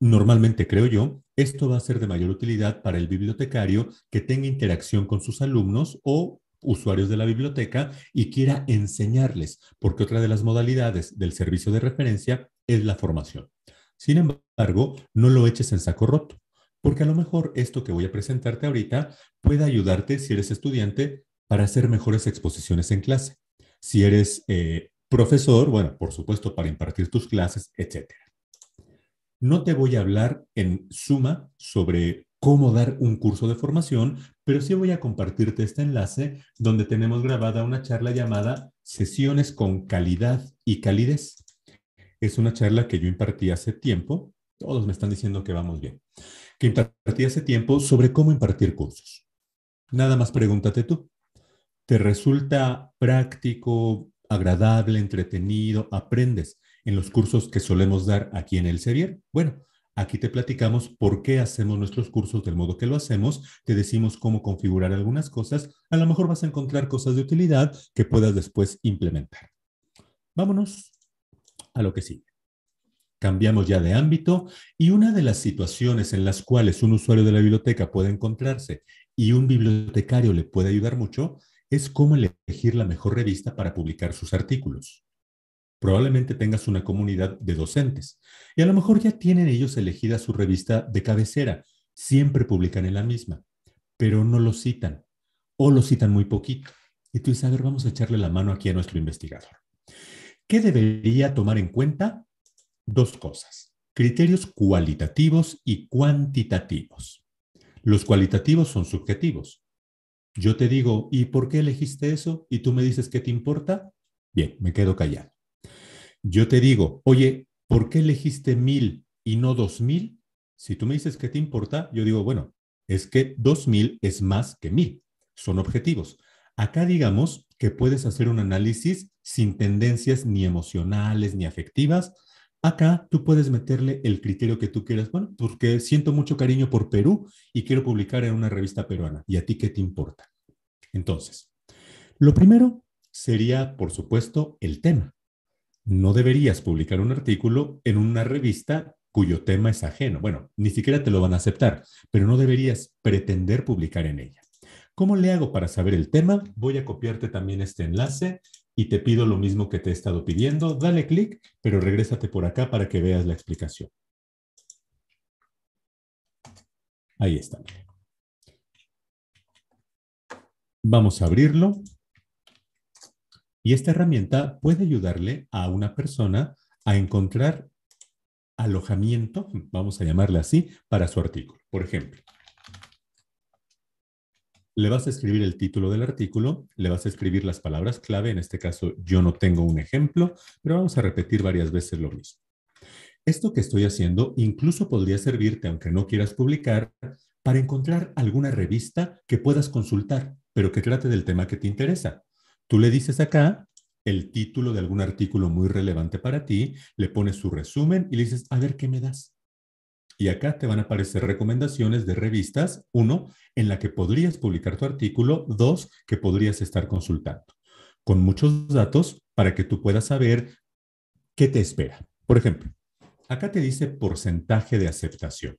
normalmente creo yo, esto va a ser de mayor utilidad para el bibliotecario que tenga interacción con sus alumnos o usuarios de la biblioteca y quiera enseñarles, porque otra de las modalidades del servicio de referencia es la formación. Sin embargo, no lo eches en saco roto, porque a lo mejor esto que voy a presentarte ahorita puede ayudarte si eres estudiante para hacer mejores exposiciones en clase. Si eres eh, profesor, bueno, por supuesto, para impartir tus clases, etcétera. No te voy a hablar en suma sobre cómo dar un curso de formación, pero sí voy a compartirte este enlace donde tenemos grabada una charla llamada Sesiones con calidad y calidez. Es una charla que yo impartí hace tiempo, todos me están diciendo que vamos bien, que impartí hace tiempo sobre cómo impartir cursos. Nada más pregúntate tú, ¿te resulta práctico, agradable, entretenido? ¿Aprendes? en los cursos que solemos dar aquí en el Sevier? Bueno, Aquí te platicamos por qué hacemos nuestros cursos del modo que lo hacemos, te decimos cómo configurar algunas cosas, a lo mejor vas a encontrar cosas de utilidad que puedas después implementar. Vámonos a lo que sigue. Cambiamos ya de ámbito y una de las situaciones en las cuales un usuario de la biblioteca puede encontrarse y un bibliotecario le puede ayudar mucho es cómo elegir la mejor revista para publicar sus artículos. Probablemente tengas una comunidad de docentes y a lo mejor ya tienen ellos elegida su revista de cabecera. Siempre publican en la misma, pero no lo citan o lo citan muy poquito. Y tú dices, a ver, vamos a echarle la mano aquí a nuestro investigador. ¿Qué debería tomar en cuenta? Dos cosas, criterios cualitativos y cuantitativos. Los cualitativos son subjetivos. Yo te digo, ¿y por qué elegiste eso? Y tú me dices, ¿qué te importa? Bien, me quedo callado yo te digo, oye, ¿por qué elegiste mil y no dos mil? Si tú me dices que te importa, yo digo, bueno, es que dos mil es más que mil. Son objetivos. Acá digamos que puedes hacer un análisis sin tendencias ni emocionales ni afectivas. Acá tú puedes meterle el criterio que tú quieras. Bueno, porque siento mucho cariño por Perú y quiero publicar en una revista peruana. ¿Y a ti qué te importa? Entonces, lo primero sería, por supuesto, el tema no deberías publicar un artículo en una revista cuyo tema es ajeno. Bueno, ni siquiera te lo van a aceptar, pero no deberías pretender publicar en ella. ¿Cómo le hago para saber el tema? Voy a copiarte también este enlace y te pido lo mismo que te he estado pidiendo. Dale clic, pero regrésate por acá para que veas la explicación. Ahí está. Vamos a abrirlo. Y esta herramienta puede ayudarle a una persona a encontrar alojamiento, vamos a llamarle así, para su artículo. Por ejemplo, le vas a escribir el título del artículo, le vas a escribir las palabras clave, en este caso yo no tengo un ejemplo, pero vamos a repetir varias veces lo mismo. Esto que estoy haciendo incluso podría servirte, aunque no quieras publicar, para encontrar alguna revista que puedas consultar, pero que trate del tema que te interesa. Tú le dices acá el título de algún artículo muy relevante para ti, le pones su resumen y le dices, a ver qué me das. Y acá te van a aparecer recomendaciones de revistas, uno, en la que podrías publicar tu artículo, dos, que podrías estar consultando, con muchos datos para que tú puedas saber qué te espera. Por ejemplo, acá te dice porcentaje de aceptación.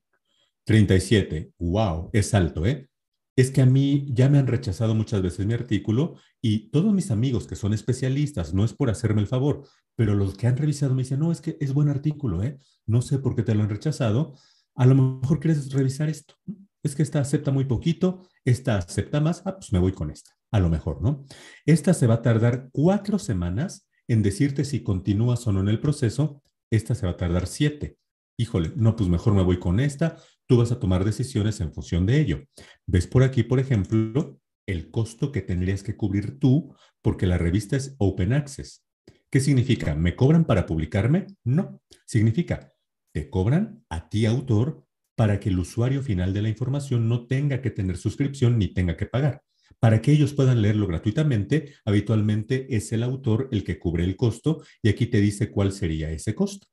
37, wow, es alto, ¿eh? es que a mí ya me han rechazado muchas veces mi artículo y todos mis amigos que son especialistas, no es por hacerme el favor, pero los que han revisado me dicen, no, es que es buen artículo, ¿eh? no sé por qué te lo han rechazado, a lo mejor quieres revisar esto, es que esta acepta muy poquito, esta acepta más, ah, pues me voy con esta, a lo mejor, ¿no? Esta se va a tardar cuatro semanas en decirte si continúas o no en el proceso, esta se va a tardar siete. Híjole, no, pues mejor me voy con esta, tú vas a tomar decisiones en función de ello. Ves por aquí, por ejemplo, el costo que tendrías que cubrir tú porque la revista es open access. ¿Qué significa? ¿Me cobran para publicarme? No. Significa, te cobran a ti autor para que el usuario final de la información no tenga que tener suscripción ni tenga que pagar. Para que ellos puedan leerlo gratuitamente, habitualmente es el autor el que cubre el costo y aquí te dice cuál sería ese costo.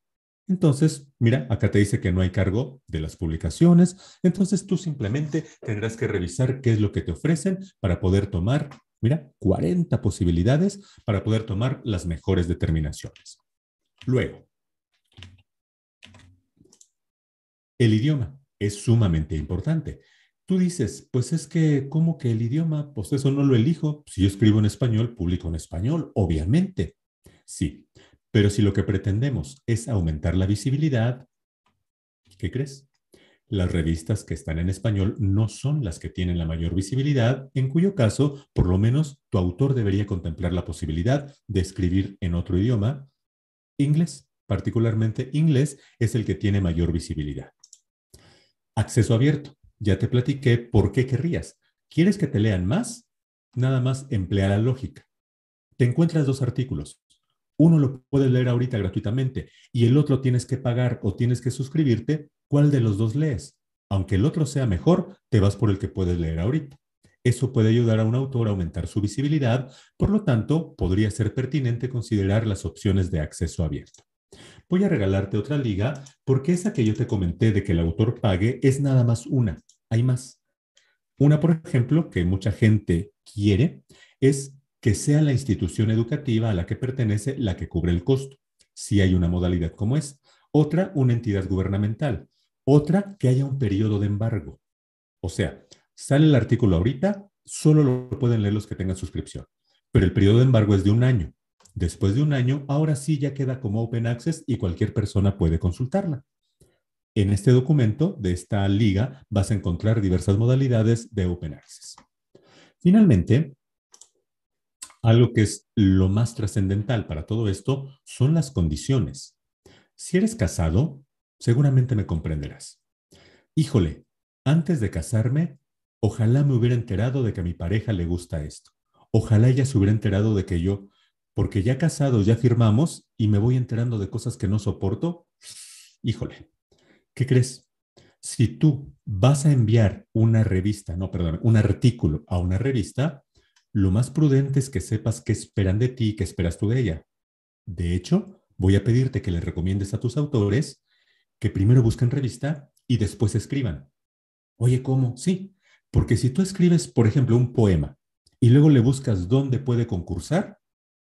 Entonces, mira, acá te dice que no hay cargo de las publicaciones, entonces tú simplemente tendrás que revisar qué es lo que te ofrecen para poder tomar, mira, 40 posibilidades para poder tomar las mejores determinaciones. Luego, el idioma es sumamente importante. Tú dices, pues es que, ¿cómo que el idioma? Pues eso no lo elijo. Si yo escribo en español, publico en español, obviamente. Sí, pero si lo que pretendemos es aumentar la visibilidad, ¿qué crees? Las revistas que están en español no son las que tienen la mayor visibilidad, en cuyo caso, por lo menos, tu autor debería contemplar la posibilidad de escribir en otro idioma. Inglés, particularmente inglés, es el que tiene mayor visibilidad. Acceso abierto. Ya te platiqué por qué querrías. ¿Quieres que te lean más? Nada más emplea la lógica. Te encuentras dos artículos, uno lo puedes leer ahorita gratuitamente y el otro tienes que pagar o tienes que suscribirte. ¿Cuál de los dos lees? Aunque el otro sea mejor, te vas por el que puedes leer ahorita. Eso puede ayudar a un autor a aumentar su visibilidad, por lo tanto, podría ser pertinente considerar las opciones de acceso abierto. Voy a regalarte otra liga porque esa que yo te comenté de que el autor pague es nada más una, hay más. Una, por ejemplo, que mucha gente quiere es que sea la institución educativa a la que pertenece la que cubre el costo, si hay una modalidad como es. Otra, una entidad gubernamental. Otra, que haya un periodo de embargo. O sea, sale el artículo ahorita, solo lo pueden leer los que tengan suscripción. Pero el periodo de embargo es de un año. Después de un año, ahora sí ya queda como open access y cualquier persona puede consultarla. En este documento de esta liga vas a encontrar diversas modalidades de open access. Finalmente, algo que es lo más trascendental para todo esto son las condiciones. Si eres casado, seguramente me comprenderás. Híjole, antes de casarme, ojalá me hubiera enterado de que a mi pareja le gusta esto. Ojalá ella se hubiera enterado de que yo, porque ya casados, ya firmamos y me voy enterando de cosas que no soporto. Híjole, ¿qué crees? Si tú vas a enviar una revista, no, perdón, un artículo a una revista, lo más prudente es que sepas qué esperan de ti y qué esperas tú de ella. De hecho, voy a pedirte que le recomiendes a tus autores que primero busquen revista y después escriban. Oye, ¿cómo? Sí, porque si tú escribes, por ejemplo, un poema y luego le buscas dónde puede concursar,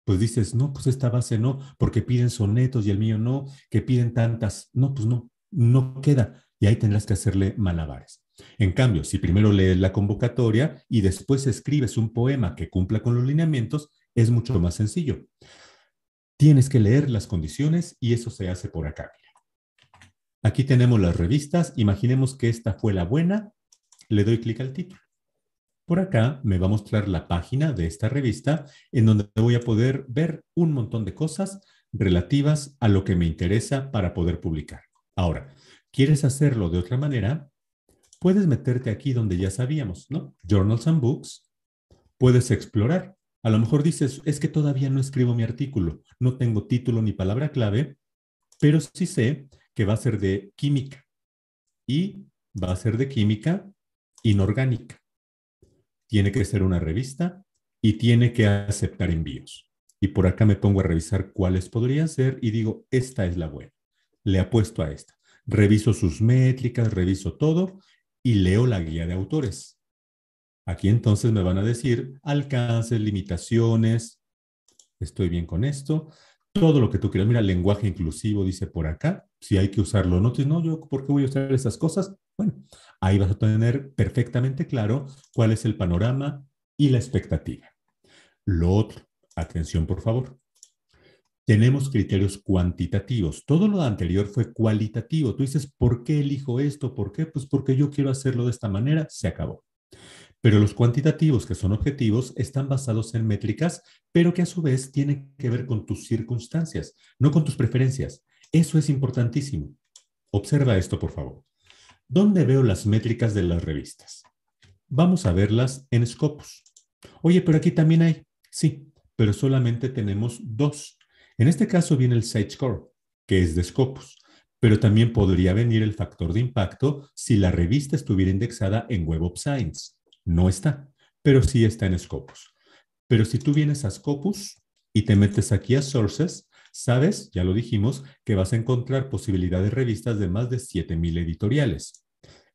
pues dices, no, pues esta base no, porque piden sonetos y el mío no, que piden tantas, no, pues no, no queda. Y ahí tendrás que hacerle malabares. En cambio, si primero lees la convocatoria y después escribes un poema que cumpla con los lineamientos, es mucho más sencillo. Tienes que leer las condiciones y eso se hace por acá. Aquí tenemos las revistas. Imaginemos que esta fue la buena. Le doy clic al título. Por acá me va a mostrar la página de esta revista en donde voy a poder ver un montón de cosas relativas a lo que me interesa para poder publicar. Ahora, ¿quieres hacerlo de otra manera? puedes meterte aquí donde ya sabíamos, ¿no? Journals and Books, puedes explorar. A lo mejor dices, es que todavía no escribo mi artículo, no tengo título ni palabra clave, pero sí sé que va a ser de química y va a ser de química inorgánica. Tiene que ser una revista y tiene que aceptar envíos. Y por acá me pongo a revisar cuáles podrían ser y digo, esta es la buena. Le apuesto a esta. Reviso sus métricas, reviso todo y leo la guía de autores. Aquí entonces me van a decir alcances, limitaciones, estoy bien con esto, todo lo que tú quieras. Mira, lenguaje inclusivo dice por acá, si hay que usarlo, no, no, yo, ¿por qué voy a usar esas cosas? Bueno, ahí vas a tener perfectamente claro cuál es el panorama y la expectativa. Lo otro, atención por favor tenemos criterios cuantitativos. Todo lo anterior fue cualitativo. Tú dices, ¿por qué elijo esto? ¿Por qué? Pues porque yo quiero hacerlo de esta manera. Se acabó. Pero los cuantitativos, que son objetivos, están basados en métricas, pero que a su vez tienen que ver con tus circunstancias, no con tus preferencias. Eso es importantísimo. Observa esto, por favor. ¿Dónde veo las métricas de las revistas? Vamos a verlas en Scopus. Oye, pero aquí también hay. Sí, pero solamente tenemos dos en este caso viene el Score, que es de Scopus, pero también podría venir el factor de impacto si la revista estuviera indexada en Web of Science. No está, pero sí está en Scopus. Pero si tú vienes a Scopus y te metes aquí a Sources, sabes, ya lo dijimos, que vas a encontrar posibilidades de revistas de más de 7000 editoriales.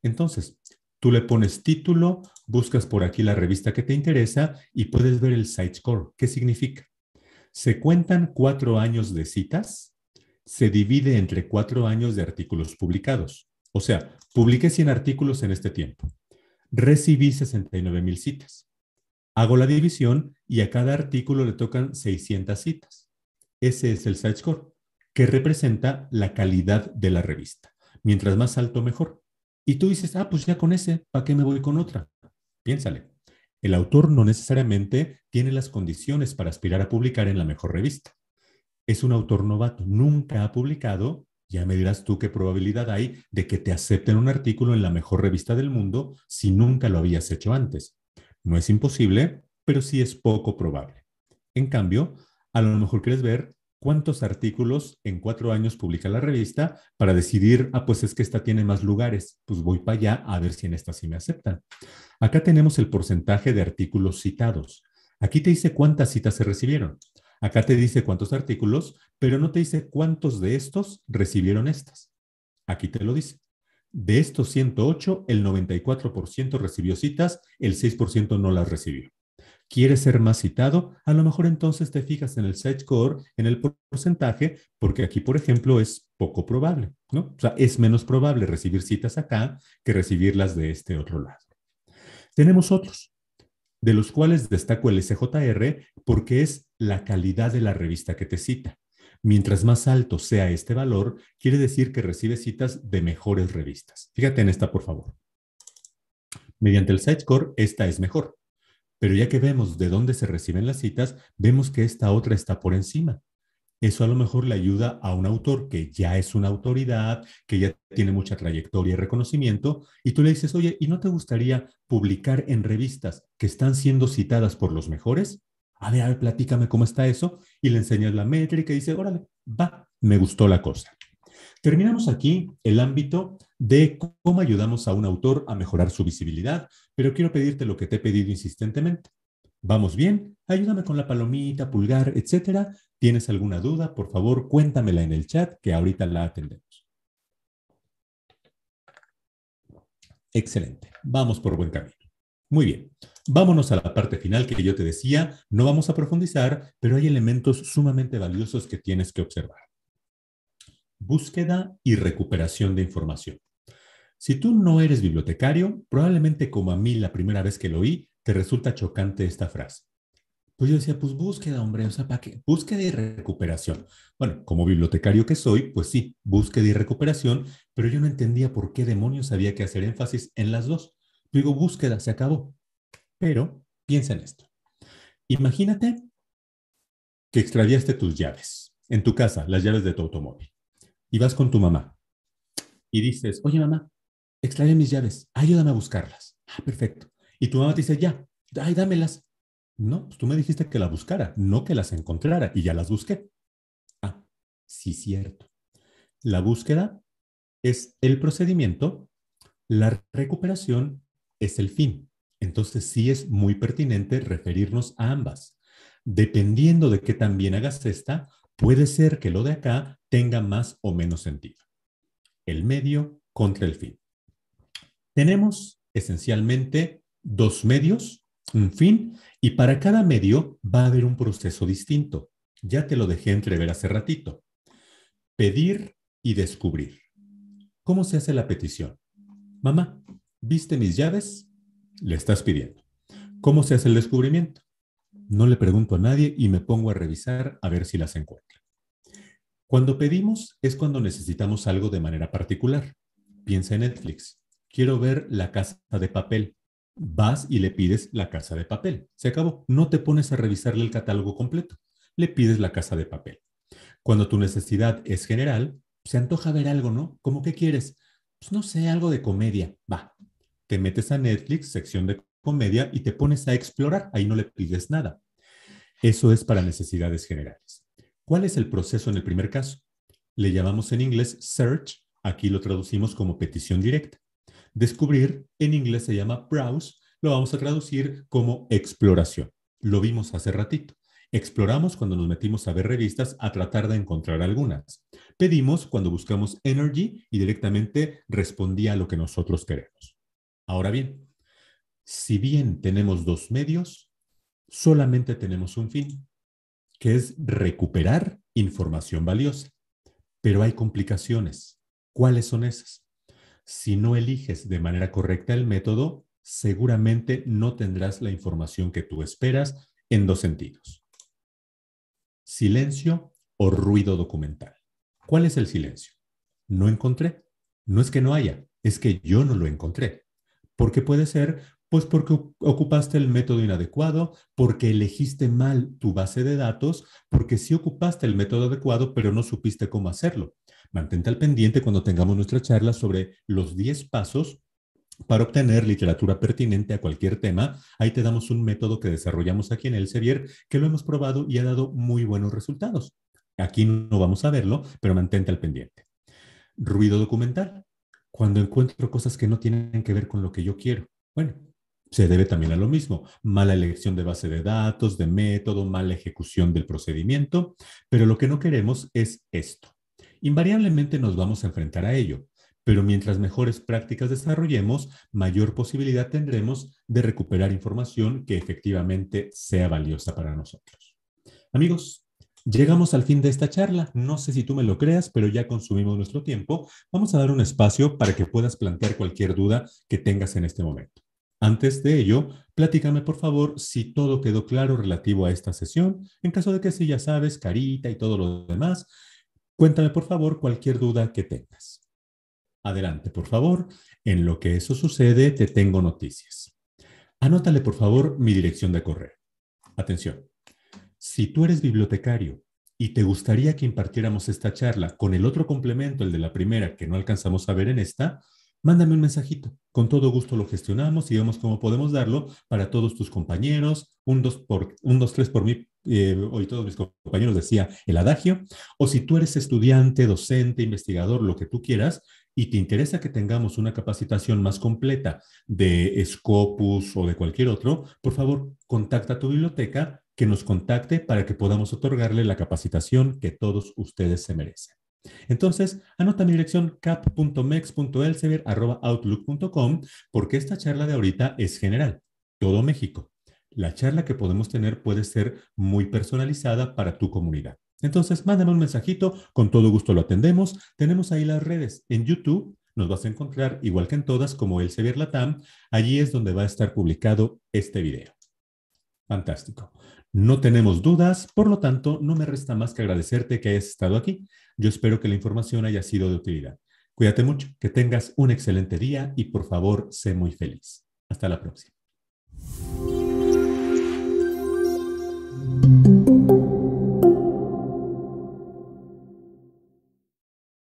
Entonces, tú le pones título, buscas por aquí la revista que te interesa y puedes ver el site ¿Qué significa? Se cuentan cuatro años de citas, se divide entre cuatro años de artículos publicados. O sea, publiqué 100 artículos en este tiempo. Recibí 69 mil citas. Hago la división y a cada artículo le tocan 600 citas. Ese es el site score, que representa la calidad de la revista. Mientras más alto, mejor. Y tú dices, ah, pues ya con ese, ¿para qué me voy con otra? Piénsale el autor no necesariamente tiene las condiciones para aspirar a publicar en la mejor revista. Es un autor novato, nunca ha publicado, ya me dirás tú qué probabilidad hay de que te acepten un artículo en la mejor revista del mundo si nunca lo habías hecho antes. No es imposible, pero sí es poco probable. En cambio, a lo mejor quieres ver cuántos artículos en cuatro años publica la revista para decidir, ah, pues es que esta tiene más lugares, pues voy para allá a ver si en esta sí me aceptan. Acá tenemos el porcentaje de artículos citados. Aquí te dice cuántas citas se recibieron. Acá te dice cuántos artículos, pero no te dice cuántos de estos recibieron estas. Aquí te lo dice. De estos 108, el 94% recibió citas, el 6% no las recibió. ¿Quieres ser más citado? A lo mejor entonces te fijas en el score, en el porcentaje, porque aquí, por ejemplo, es poco probable, ¿no? O sea, es menos probable recibir citas acá que recibirlas de este otro lado. Tenemos otros, de los cuales destaco el SJR porque es la calidad de la revista que te cita. Mientras más alto sea este valor, quiere decir que recibe citas de mejores revistas. Fíjate en esta, por favor. Mediante el score, esta es mejor. Pero ya que vemos de dónde se reciben las citas, vemos que esta otra está por encima. Eso a lo mejor le ayuda a un autor que ya es una autoridad, que ya tiene mucha trayectoria y reconocimiento, y tú le dices, oye, ¿y no te gustaría publicar en revistas que están siendo citadas por los mejores? A ver, platícame cómo está eso. Y le enseñas la métrica y dice, órale, va, me gustó la cosa. Terminamos aquí el ámbito de cómo ayudamos a un autor a mejorar su visibilidad, pero quiero pedirte lo que te he pedido insistentemente. ¿Vamos bien? Ayúdame con la palomita, pulgar, etcétera. ¿Tienes alguna duda? Por favor, cuéntamela en el chat que ahorita la atendemos. Excelente. Vamos por buen camino. Muy bien. Vámonos a la parte final que yo te decía. No vamos a profundizar, pero hay elementos sumamente valiosos que tienes que observar. Búsqueda y recuperación de información. Si tú no eres bibliotecario, probablemente como a mí la primera vez que lo oí, te resulta chocante esta frase. Pues yo decía, pues búsqueda, hombre, o sea, ¿para qué? Búsqueda y recuperación. Bueno, como bibliotecario que soy, pues sí, búsqueda y recuperación, pero yo no entendía por qué demonios había que hacer énfasis en las dos. digo, búsqueda, se acabó. Pero piensa en esto. Imagínate que extraviaste tus llaves en tu casa, las llaves de tu automóvil, y vas con tu mamá y dices, oye mamá, Extrae mis llaves, ayúdame a buscarlas. Ah, perfecto. Y tu mamá te dice, ya, ay, dámelas. No, pues tú me dijiste que la buscara, no que las encontrara, y ya las busqué. Ah, sí, cierto. La búsqueda es el procedimiento, la recuperación es el fin. Entonces sí es muy pertinente referirnos a ambas. Dependiendo de qué tan bien hagas esta, puede ser que lo de acá tenga más o menos sentido. El medio contra el fin. Tenemos esencialmente dos medios, un fin, y para cada medio va a haber un proceso distinto. Ya te lo dejé entrever hace ratito. Pedir y descubrir. ¿Cómo se hace la petición? Mamá, ¿viste mis llaves? Le estás pidiendo. ¿Cómo se hace el descubrimiento? No le pregunto a nadie y me pongo a revisar a ver si las encuentro. Cuando pedimos es cuando necesitamos algo de manera particular. Piensa en Netflix quiero ver la casa de papel. Vas y le pides la casa de papel. Se acabó. No te pones a revisarle el catálogo completo. Le pides la casa de papel. Cuando tu necesidad es general, se antoja ver algo, ¿no? ¿Cómo qué quieres? Pues no sé, algo de comedia. Va. Te metes a Netflix, sección de comedia, y te pones a explorar. Ahí no le pides nada. Eso es para necesidades generales. ¿Cuál es el proceso en el primer caso? Le llamamos en inglés search, aquí lo traducimos como petición directa. Descubrir en inglés se llama browse, lo vamos a traducir como exploración. Lo vimos hace ratito. Exploramos cuando nos metimos a ver revistas a tratar de encontrar algunas. Pedimos cuando buscamos energy y directamente respondía a lo que nosotros queremos. Ahora bien, si bien tenemos dos medios, solamente tenemos un fin, que es recuperar información valiosa. Pero hay complicaciones. ¿Cuáles son esas? Si no eliges de manera correcta el método, seguramente no tendrás la información que tú esperas en dos sentidos. Silencio o ruido documental. ¿Cuál es el silencio? No encontré. No es que no haya, es que yo no lo encontré. Porque puede ser pues porque ocupaste el método inadecuado, porque elegiste mal tu base de datos, porque sí ocupaste el método adecuado, pero no supiste cómo hacerlo. Mantente al pendiente cuando tengamos nuestra charla sobre los 10 pasos para obtener literatura pertinente a cualquier tema, ahí te damos un método que desarrollamos aquí en Elsevier, que lo hemos probado y ha dado muy buenos resultados. Aquí no vamos a verlo, pero mantente al pendiente. Ruido documental. Cuando encuentro cosas que no tienen que ver con lo que yo quiero. Bueno, se debe también a lo mismo, mala elección de base de datos, de método, mala ejecución del procedimiento, pero lo que no queremos es esto. Invariablemente nos vamos a enfrentar a ello, pero mientras mejores prácticas desarrollemos, mayor posibilidad tendremos de recuperar información que efectivamente sea valiosa para nosotros. Amigos, Llegamos al fin de esta charla. No sé si tú me lo creas, pero ya consumimos nuestro tiempo. Vamos a dar un espacio para que puedas plantear cualquier duda que tengas en este momento. Antes de ello, platícame por favor si todo quedó claro relativo a esta sesión. En caso de que sí, ya sabes, carita y todo lo demás, cuéntame por favor cualquier duda que tengas. Adelante, por favor. En lo que eso sucede, te tengo noticias. Anótale por favor mi dirección de correo. Atención. Si tú eres bibliotecario y te gustaría que impartiéramos esta charla con el otro complemento, el de la primera, que no alcanzamos a ver en esta, mándame un mensajito. Con todo gusto lo gestionamos y vemos cómo podemos darlo para todos tus compañeros. Un dos, por, un dos tres por mí, eh, hoy todos mis compañeros decía el adagio. O si tú eres estudiante, docente, investigador, lo que tú quieras, y te interesa que tengamos una capacitación más completa de Scopus o de cualquier otro, por favor, contacta a tu biblioteca que nos contacte para que podamos otorgarle la capacitación que todos ustedes se merecen. Entonces, anota mi dirección cap.mex.elsever.outlook.com porque esta charla de ahorita es general, todo México. La charla que podemos tener puede ser muy personalizada para tu comunidad. Entonces, mándame un mensajito, con todo gusto lo atendemos. Tenemos ahí las redes. En YouTube nos vas a encontrar, igual que en todas, como Elsevier Latam. Allí es donde va a estar publicado este video. Fantástico. No tenemos dudas, por lo tanto, no me resta más que agradecerte que hayas estado aquí. Yo espero que la información haya sido de utilidad. Cuídate mucho, que tengas un excelente día y por favor, sé muy feliz. Hasta la próxima.